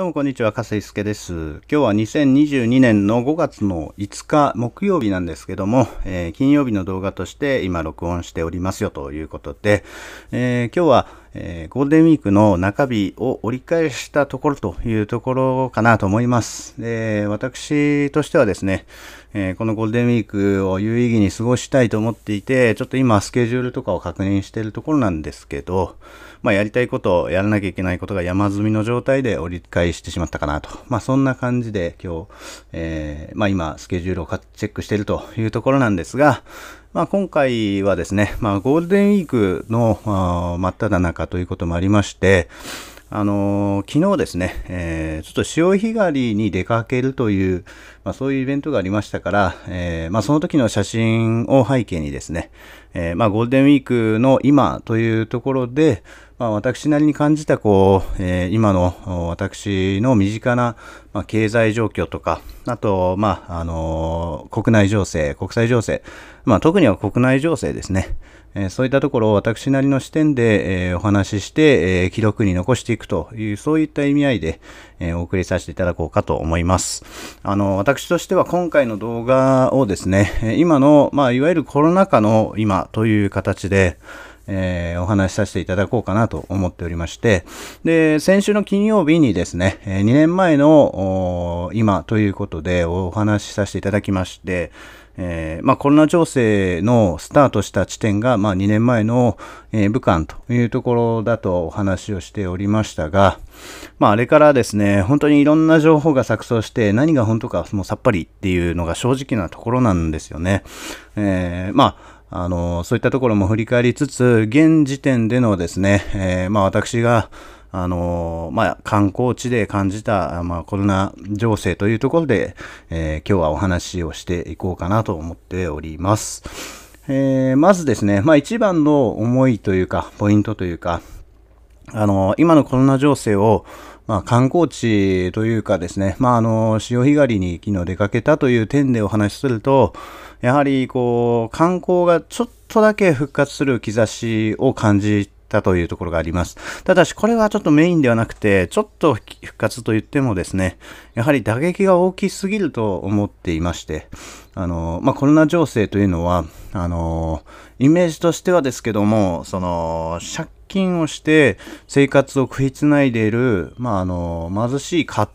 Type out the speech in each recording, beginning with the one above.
どうもこんにちは、加瀬すけです。今日は2022年の5月の5日木曜日なんですけども、えー、金曜日の動画として今録音しておりますよということで、えー、今日は、えー、ゴールデンウィークの中日を折り返したところというところかなと思います。で私としてはですね、えこのゴールデンウィークを有意義に過ごしたいと思っていて、ちょっと今スケジュールとかを確認しているところなんですけど、まあ、やりたいこと、やらなきゃいけないことが山積みの状態で折り返してしまったかなと。まあ、そんな感じで今日、えー、まあ、今、スケジュールをチェックしているというところなんですが、まあ、今回はですね、まあ、ゴールデンウィークの、まあ、真っ只中ということもありまして、あのー、昨日ですね、えー、ちょっと潮干狩りに出かけるという、まあ、そういうイベントがありましたから、えー、まあ、その時の写真を背景にですね、えまあ、ゴールデンウィークの今というところで、まあ、私なりに感じたこう、えー、今の私の身近な、まあ、経済状況とか、あと、まああのー、国内情勢、国際情勢、まあ、特には国内情勢ですね、えー、そういったところを私なりの視点で、えー、お話しして、えー、記録に残していくという、そういった意味合いで、えお送りさせていただこうかと思います。あの、私としては今回の動画をですね、今の、まあ、いわゆるコロナ禍の今という形で、えー、お話しさせていただこうかなと思っておりまして、で、先週の金曜日にですね、2年前の今ということでお話しさせていただきまして、えー、まあ、コロナ情勢のスタートした地点が、まあ、2年前の、えー、武漢というところだとお話をしておりましたが、まあ、あれからですね、本当にいろんな情報が錯綜して、何が本当かもうさっぱりっていうのが正直なところなんですよね。えー、まああの、そういったところも振り返りつつ、現時点でのですね、えー、まあ私が、あの、まあ観光地で感じた、まあコロナ情勢というところで、えー、今日はお話をしていこうかなと思っております。えー、まずですね、まあ一番の思いというか、ポイントというか、あの、今のコロナ情勢を、まあ、観光地というかですね、まあ、あの、潮干狩りに昨日出かけたという点でお話しすると、やはりこう、観光がちょっとだけ復活する兆しを感じたというところがあります。ただし、これはちょっとメインではなくて、ちょっと復活と言ってもですね、やはり打撃が大きすぎると思っていまして、あの、まあ、コロナ情勢というのは、あの、イメージとしてはですけども、その、借金をして生活を食いつないでいる、まあ、あの、貧しい家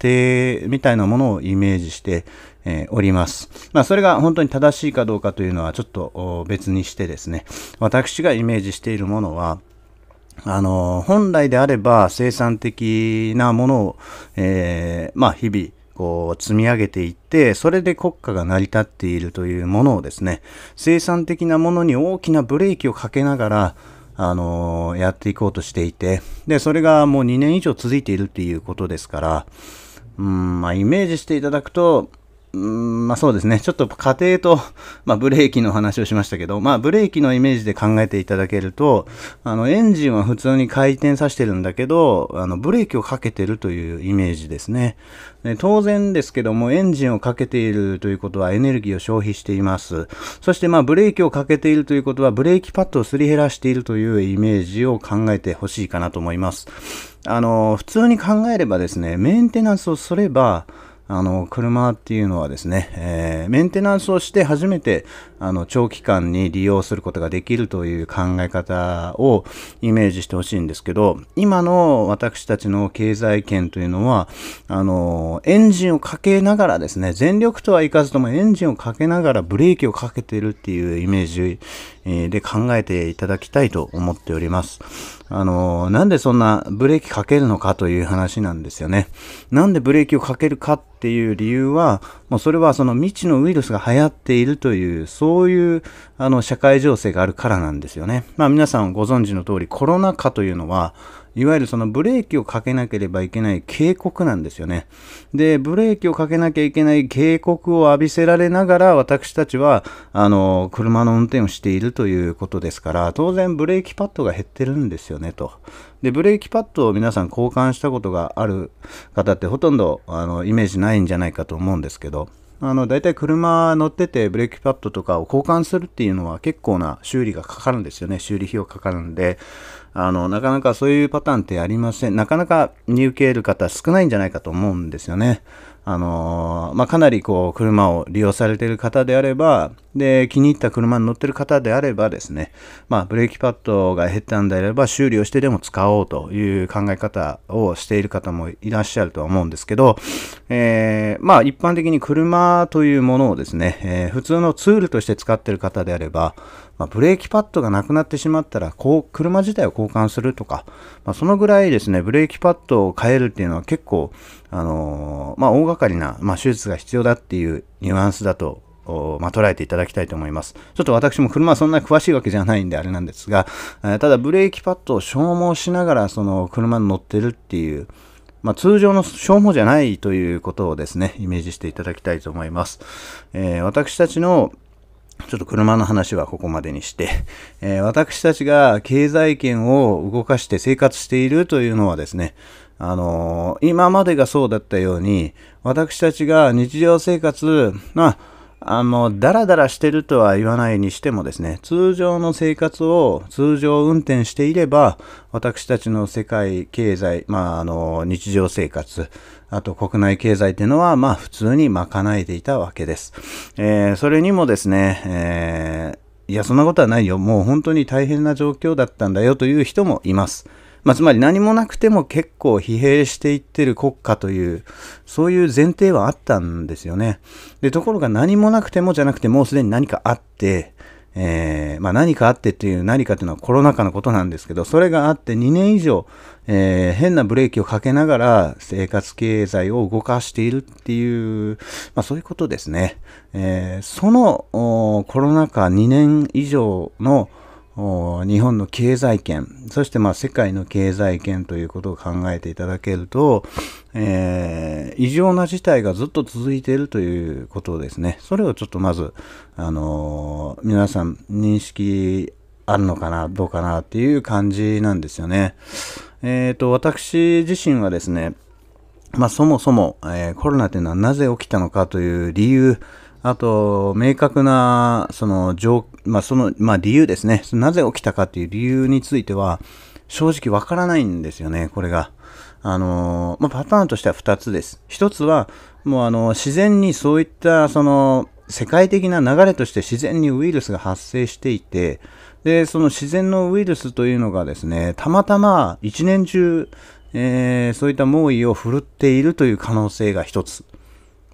庭みたいなものをイメージして、えー、おります。まあ、それが本当に正しいかどうかというのはちょっと別にしてですね、私がイメージしているものは、あの、本来であれば生産的なものを、えー、まあ、日々、こう積み上げていって、それで国家が成り立っているというものをですね、生産的なものに大きなブレーキをかけながら、あのやっていこうとしていて、で、それがもう2年以上続いているっていうことですから、うん、まあ、イメージしていただくと、うん、まあそうですね。ちょっと家庭と、まあ、ブレーキの話をしましたけど、まあブレーキのイメージで考えていただけると、あのエンジンは普通に回転させてるんだけど、あのブレーキをかけてるというイメージですね。で当然ですけども、エンジンをかけているということはエネルギーを消費しています。そしてまあブレーキをかけているということはブレーキパッドをすり減らしているというイメージを考えてほしいかなと思います。あの、普通に考えればですね、メンテナンスをすれば、あの車っていうのはですね、えー、メンテナンスをして初めてあの長期間に利用することができるという考え方をイメージしてほしいんですけど今の私たちの経済圏というのはあのエンジンをかけながらですね全力とはいかずともエンジンをかけながらブレーキをかけてるっていうイメージで考えていただきたいと思っております。あの、なんでそんなブレーキかけるのかという話なんですよね。なんでブレーキをかけるかっていう理由は、もうそれはその未知のウイルスが流行っているという、そういうあの社会情勢があるからなんですよね。まあ皆さんご存知の通り、コロナ禍というのは、いわゆるそのブレーキをかけなければいけない警告なんですよね。で、ブレーキをかけなきゃいけない警告を浴びせられながら、私たちは、あの、車の運転をしているということですから、当然ブレーキパッドが減ってるんですよね、と。で、ブレーキパッドを皆さん交換したことがある方ってほとんど、あの、イメージないんじゃないかと思うんですけど、あの、大体車乗っててブレーキパッドとかを交換するっていうのは結構な修理がかかるんですよね。修理費用かかるんで、あの、なかなかそういうパターンってありません。なかなか見受ける方少ないんじゃないかと思うんですよね。あのまあ、かなりこう、車を利用されている方であれば、で、気に入った車に乗ってる方であればですね、まあ、ブレーキパッドが減ったんであれば、修理をしてでも使おうという考え方をしている方もいらっしゃるとは思うんですけど、えー、まあ、一般的に車というものをですね、えー、普通のツールとして使ってる方であれば、まあ、ブレーキパッドがなくなってしまったら、こう、車自体を交換するとか、まあ、そのぐらいですね、ブレーキパッドを変えるっていうのは結構、あのー、まあ、大掛かりな、まあ、手術が必要だっていうニュアンスだとまあ、捉えていただきたいと思います。ちょっと私も車はそんなに詳しいわけじゃないんであれなんですが、えー、ただブレーキパッドを消耗しながらその車に乗ってるっていう、まあ、通常の消耗じゃないということをですね、イメージしていただきたいと思います。えー、私たちのちょっと車の話はここまでにして、えー、私たちが経済圏を動かして生活しているというのはですね、あのー、今までがそうだったように、私たちが日常生活、まあ、あの、ダラダラしてるとは言わないにしてもですね、通常の生活を通常運転していれば、私たちの世界経済、まあ、あの、日常生活、あと国内経済っていうのは、まあ、普通に賄えていたわけです。えー、それにもですね、えー、いや、そんなことはないよ。もう本当に大変な状況だったんだよという人もいます。まあ、つまり何もなくても結構疲弊していってる国家という、そういう前提はあったんですよね。で、ところが何もなくてもじゃなくてもうすでに何かあって、えー、まあ、何かあってっていう何かっていうのはコロナ禍のことなんですけど、それがあって2年以上、えー、変なブレーキをかけながら生活経済を動かしているっていう、まあ、そういうことですね。えー、そのコロナ禍2年以上の、日本の経済圏、そしてまあ世界の経済圏ということを考えていただけると、えー、異常な事態がずっと続いているということですね。それをちょっとまず、あのー、皆さん認識あるのかな、どうかなっていう感じなんですよね。えっ、ー、と、私自身はですね、まあそもそも、えー、コロナというのはなぜ起きたのかという理由、あと、明確な、その、状まあ、その、まあ、理由ですね。なぜ起きたかっていう理由については、正直わからないんですよね、これが。あのー、まあ、パターンとしては2つです。1つは、もうあの、自然にそういった、その、世界的な流れとして自然にウイルスが発生していて、で、その自然のウイルスというのがですね、たまたま一年中、えー、そういった猛威を振るっているという可能性が一つ。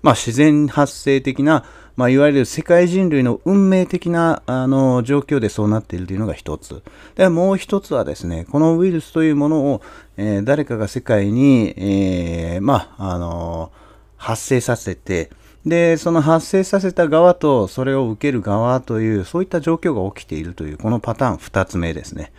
まあ、自然発生的な、まあ、いわゆる世界人類の運命的なあの状況でそうなっているというのが一つ。でもう一つはですね、このウイルスというものを、えー、誰かが世界に、えー、まあ、あの発生させて、で、その発生させた側と、それを受ける側という、そういった状況が起きているという、このパターン2つ目ですね。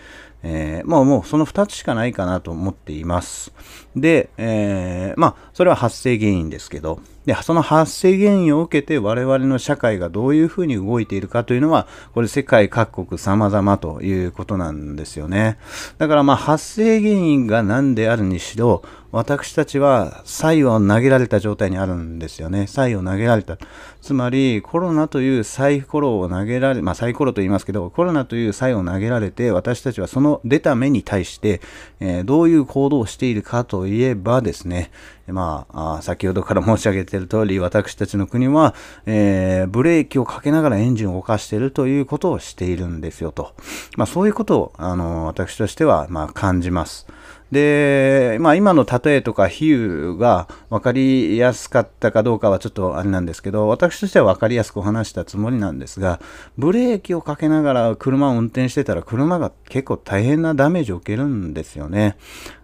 えー、まあもうその2つしかないかなと思っています。で、えー、まあ、それは発生原因ですけど、で、その発生原因を受けて我々の社会がどういうふうに動いているかというのは、これ世界各国様々ということなんですよね。だからまあ発生原因が何であるにしろ、私たちは才を投げられた状態にあるんですよね。才を投げられた。つまり、コロナというサイコロを投げられ、まあサイコロと言いますけど、コロナという才を投げられて、私たちはその出た目に対して、えー、どういう行動をしているかといえばですね、まあ、あ先ほどから申し上げている通り、私たちの国は、えー、ブレーキをかけながらエンジンを動かしているということをしているんですよと。まあ、そういうことを、あの、私としては、まあ、感じます。で、まあ、今の例えとか比喩が分かりやすかったかどうかはちょっとあれなんですけど私としては分かりやすくお話したつもりなんですがブレーキをかけながら車を運転してたら車が結構大変なダメージを受けるんですよね。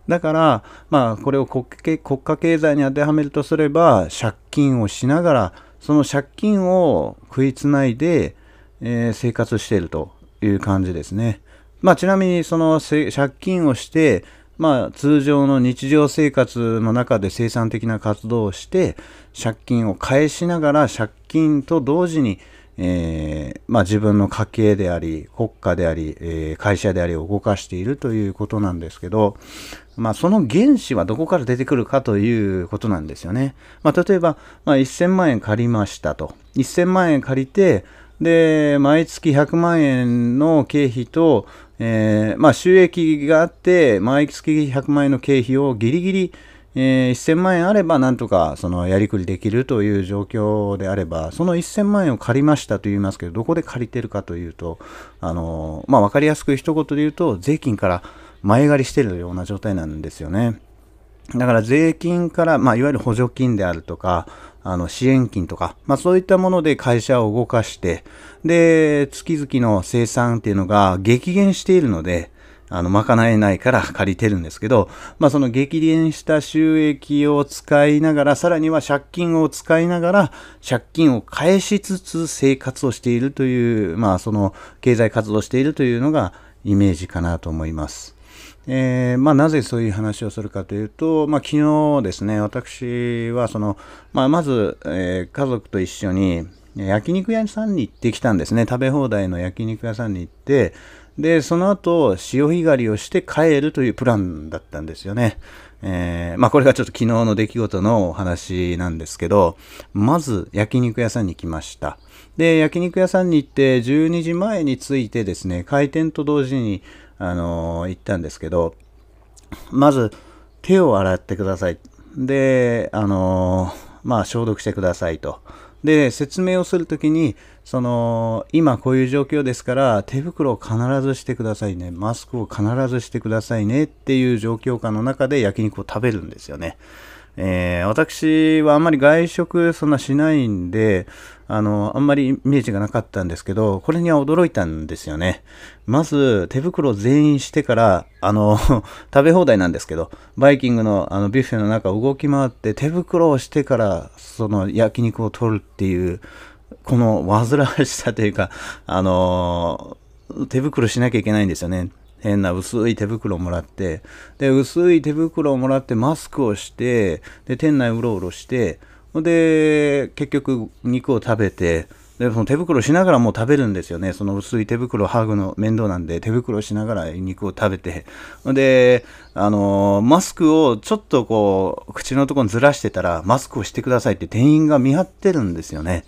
だから、まあ、これを国国家経済に当てはめるとすれば借金をしながらその借金を食いつないで、えー、生活しているという感じですね。まあ、ちなみにその借金をしてまあ、通常の日常生活の中で生産的な活動をして借金を返しながら借金と同時に、えー、まあ、自分の家計であり国家であり、えー、会社でありを動かしているということなんですけど、まあ、その原資はどこから出てくるかということなんですよね。まあ、例えば、まあ、1000万円借りましたと1000万円借りてで毎月100万円の経費とえー、まあ、収益があって、毎月100万円の経費をギリギリ、えー、1000万円あれば、なんとかそのやりくりできるという状況であれば、その1000万円を借りましたと言いますけど、どこで借りてるかというと、あのー、まあ、分かりやすく一言で言うと、税金から前借りしてるような状態なんですよね。だから税金から、まあ、いわゆる補助金であるとか、あの支援金とか、まあ、そういったもので会社を動かして、で、月々の生産っていうのが激減しているので、あの、賄えないから借りてるんですけど、まあその激減した収益を使いながら、さらには借金を使いながら、借金を返しつつ生活をしているという、まあその経済活動しているというのがイメージかなと思います。えー、まあ、なぜそういう話をするかというと、まあ、昨日ですね、私はその、まあ、まず、えー、家族と一緒に焼肉屋さんに行ってきたんですね。食べ放題の焼肉屋さんに行って、で、その後、潮干狩りをして帰るというプランだったんですよね。えー、まあ、これがちょっと昨日の出来事のお話なんですけど、まず焼肉屋さんに来ました。で、焼肉屋さんに行って12時前に着いてですね、開店と同時にあの言ったんですけど、まず手を洗ってください。で、あのまあ、消毒してくださいと。で、説明をするときに、その、今こういう状況ですから、手袋を必ずしてくださいね。マスクを必ずしてくださいねっていう状況下の中で焼肉を食べるんですよね。えー、私はあんまり外食そんなしないんで、あの、あんまりイメージがなかったんですけど、これには驚いたんですよね。まず、手袋全員してから、あの、食べ放題なんですけど、バイキングのあのビュッフェの中を動き回って、手袋をしてから、その焼肉を取るっていう、この煩わしさというか、あの、手袋しなきゃいけないんですよね。変な薄い手袋をもらって、で、薄い手袋をもらってマスクをして、で、店内うろうろして、で結局肉を食べてでその手袋しながらもう食べるんですよね。その薄い手袋を剥ぐの面倒なんで、手袋しながら肉を食べて。で、あのマスクをちょっとこう、口のところにずらしてたら、マスクをしてくださいって店員が見張ってるんですよね。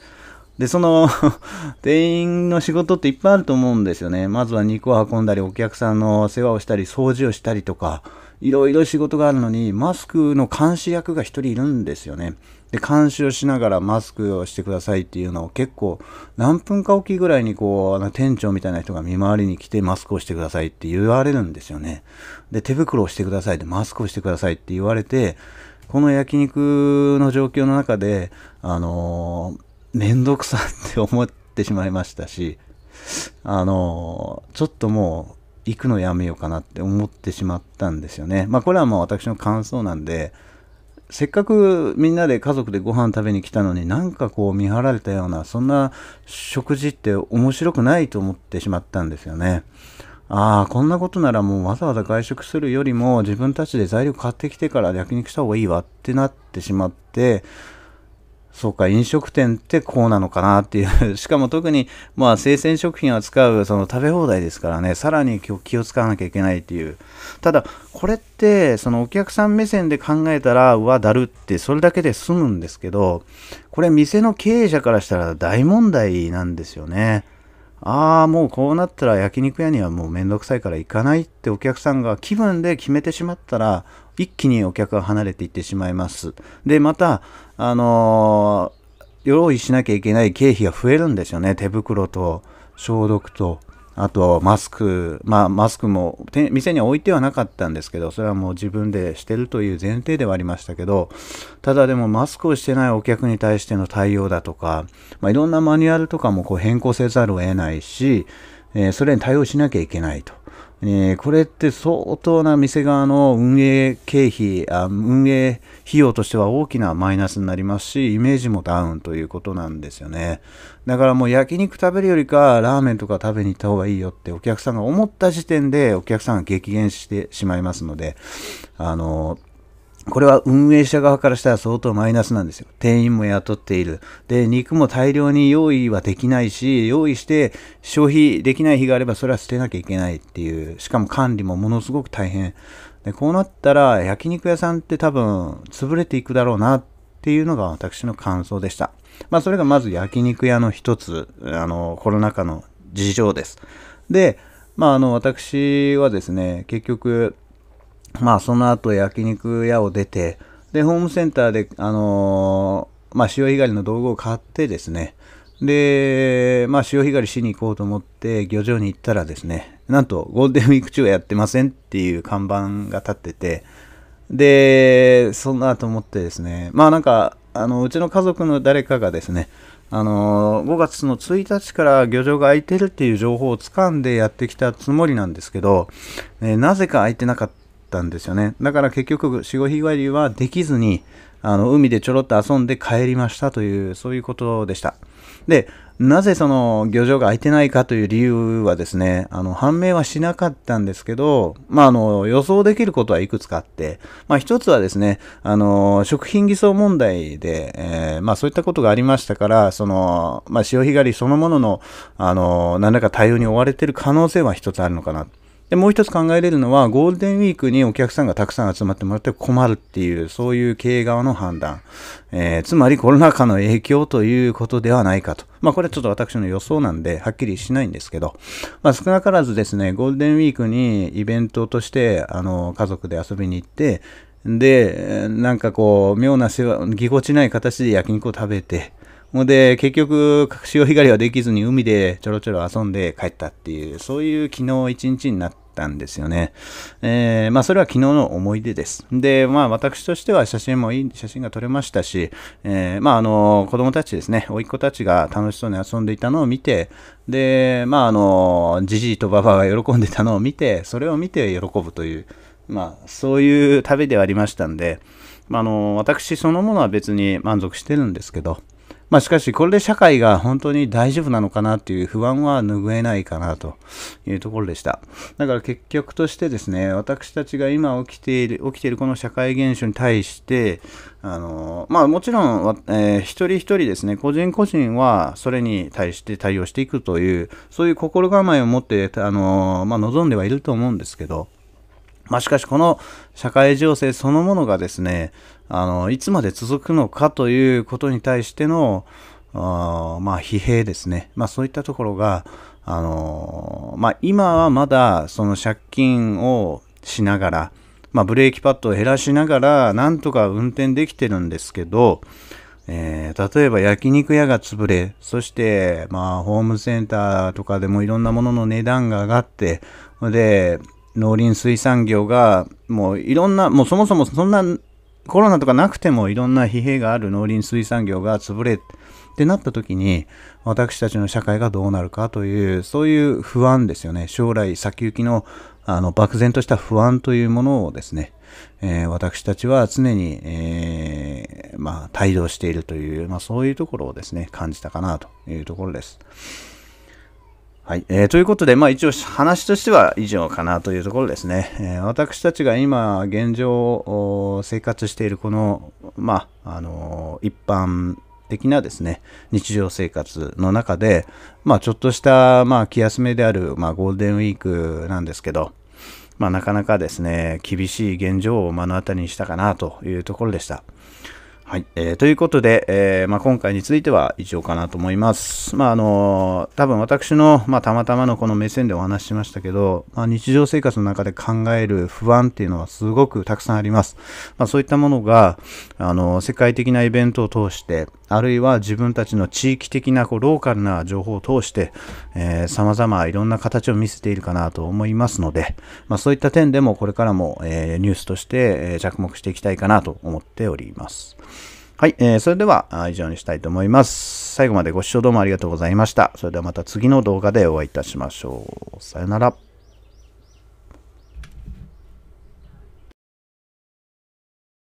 で、その 店員の仕事っていっぱいあると思うんですよね。まずは肉を運んだり、お客さんの世話をしたり、掃除をしたりとか、いろいろ仕事があるのに、マスクの監視役が1人いるんですよね。で、監視をしながらマスクをしてくださいっていうのを結構何分かおきぐらいにこう、あの店長みたいな人が見回りに来てマスクをしてくださいって言われるんですよね。で、手袋をしてくださいでマスクをしてくださいって言われて、この焼肉の状況の中で、あのー、めんどくさって思ってしまいましたし、あのー、ちょっともう、行くのやめようかなって思ってしまったんですよね。まあこれはもう私の感想なんで、せっかくみんなで家族でご飯食べに来たのになんかこう見張られたようなそんな食事って面白くないと思ってしまったんですよね。ああ、こんなことならもうわざわざ外食するよりも自分たちで材料買ってきてから焼肉した方がいいわってなってしまって、そうか、飲食店ってこうなのかなっていう しかも特に、まあ、生鮮食品を扱うその食べ放題ですからね、さらに気を使わなきゃいけないっていう。ただ、これって、そのお客さん目線で考えたら、うわ、だるって、それだけで済むんですけど、これ、店の経営者からしたら大問題なんですよね。ああ、もうこうなったら焼肉屋にはもうめんどくさいから行かないってお客さんが気分で決めてしまったら、一気にお客が離れていってしまいます。で、また、あの用意しなきゃいけない経費が増えるんですよね。手袋と消毒と、あとマスク、まあマスクも店に置いてはなかったんですけど、それはもう自分でしてるという前提ではありましたけど、ただでもマスクをしてないお客に対しての対応だとか、まあ、いろんなマニュアルとかもこう変更せざるを得ないし、えー、それに対応しなきゃいけないと。えー、これって相当な店側の運営経費あ、運営費用としては大きなマイナスになりますし、イメージもダウンということなんですよね。だからもう焼肉食べるよりか、ラーメンとか食べに行った方がいいよってお客さんが思った時点で、お客さんが激減してしまいますので、あのーこれは運営者側からしたら相当マイナスなんですよ。店員も雇っている。で、肉も大量に用意はできないし、用意して消費できない日があればそれは捨てなきゃいけないっていう、しかも管理もものすごく大変。で、こうなったら焼肉屋さんって多分潰れていくだろうなっていうのが私の感想でした。まあそれがまず焼肉屋の一つ、あの、コロナ禍の事情です。で、まああの私はですね、結局、まあその後焼肉屋を出て、で、ホームセンターで、あのー、まあ潮干狩りの道具を買ってですね、で、まあ潮干狩りしに行こうと思って漁場に行ったらですね、なんとゴールデンウィーク中はやってませんっていう看板が立ってて、で、そんなと思ってですね、まあなんか、あの、うちの家族の誰かがですね、あの、5月の1日から漁場が空いてるっていう情報をつかんでやってきたつもりなんですけど、えー、なぜか空いてなかっったんですよね。だから結局、死後日帰りはできずに、あの、海でちょろっと遊んで帰りましたという、そういうことでした。で、なぜその漁場が空いてないかという理由はですね、あの、判明はしなかったんですけど、まあ、あの、予想できることはいくつかあって、まあ、一つはですね、あの、食品偽装問題で、えー、まあ、そういったことがありましたから、その、まあ、潮干狩りそのものの、あの、何らか対応に追われている可能性は一つあるのかなと。で、もう一つ考えれるのは、ゴールデンウィークにお客さんがたくさん集まってもらって困るっていう、そういう経営側の判断。えー、つまりコロナ禍の影響ということではないかと。まあ、これはちょっと私の予想なんで、はっきりしないんですけど、まあ、少なからずですね、ゴールデンウィークにイベントとして、あの、家族で遊びに行って、で、なんかこう、妙な世話、ぎこちない形で焼肉を食べて、で、結局、潮干狩りはできずに海でちょろちょろ遊んで帰ったっていう、そういう昨日一日になってたんですよね。えー、まあ、それは昨日の思い出です。で、まあ、私としては写真もいい写真が撮れましたし、えー、まあ、あの、子供たちですね、甥っ子たちが楽しそうに遊んでいたのを見て、で、まあ、あの、じじいとばばが喜んでたのを見て、それを見て喜ぶという、まあ、そういう旅ではありましたんで、まあの、私そのものは別に満足してるんですけど、まあ、しかし、これで社会が本当に大丈夫なのかなっていう不安は拭えないかなというところでした。だから結局としてですね、私たちが今起きている、起きているこの社会現象に対して、あのまあ、もちろん、えー、一人一人ですね、個人個人はそれに対して対応していくという、そういう心構えを持って、あのまあ、望んではいると思うんですけど、まあ、しかしこの社会情勢そのものがですねあのいつまで続くのかということに対してのあまあ疲弊ですね、まあ、そういったところが、あのまあ、今はまだその借金をしながら、まあ、ブレーキパッドを減らしながらなんとか運転できてるんですけど、えー、例えば焼肉屋が潰れ、そして、まあ、ホームセンターとかでもいろんなものの値段が上がって、で、農林水産業がもういろんなもうそもそもそんなコロナとかなくてもいろんな疲弊がある農林水産業が潰れってなった時に私たちの社会がどうなるかというそういう不安ですよね将来先行きのあの漠然とした不安というものをですね、えー、私たちは常に、えー、まあ、対しているという、まあ、そういうところをですね感じたかなというところです。はい、えー、ということで、まあ一応話としては以上かなというところですね。えー、私たちが今現状生活しているこの、まあ、あのー、一般的なですね、日常生活の中で、まあちょっとした、まあ気休めである、まあゴールデンウィークなんですけど、まあなかなかですね、厳しい現状を目の当たりにしたかなというところでした。はい。えー、ということで、えー、まあ、今回については以上かなと思います。まあ、あのー、多分私の、まあ、たまたまのこの目線でお話ししましたけど、まあ、日常生活の中で考える不安っていうのはすごくたくさんあります。まあ、そういったものが、あの世界的なイベントを通して、あるいは自分たちの地域的なこうローカルな情報を通して、えー、様々いろんな形を見せているかなと思いますので、まあ、そういった点でもこれからも、えニュースとして、え着目していきたいかなと思っております。はい、えー、それでは以上にしたいと思います。最後までご視聴どうもありがとうございました。それではまた次の動画でお会いいたしましょう。さよなら。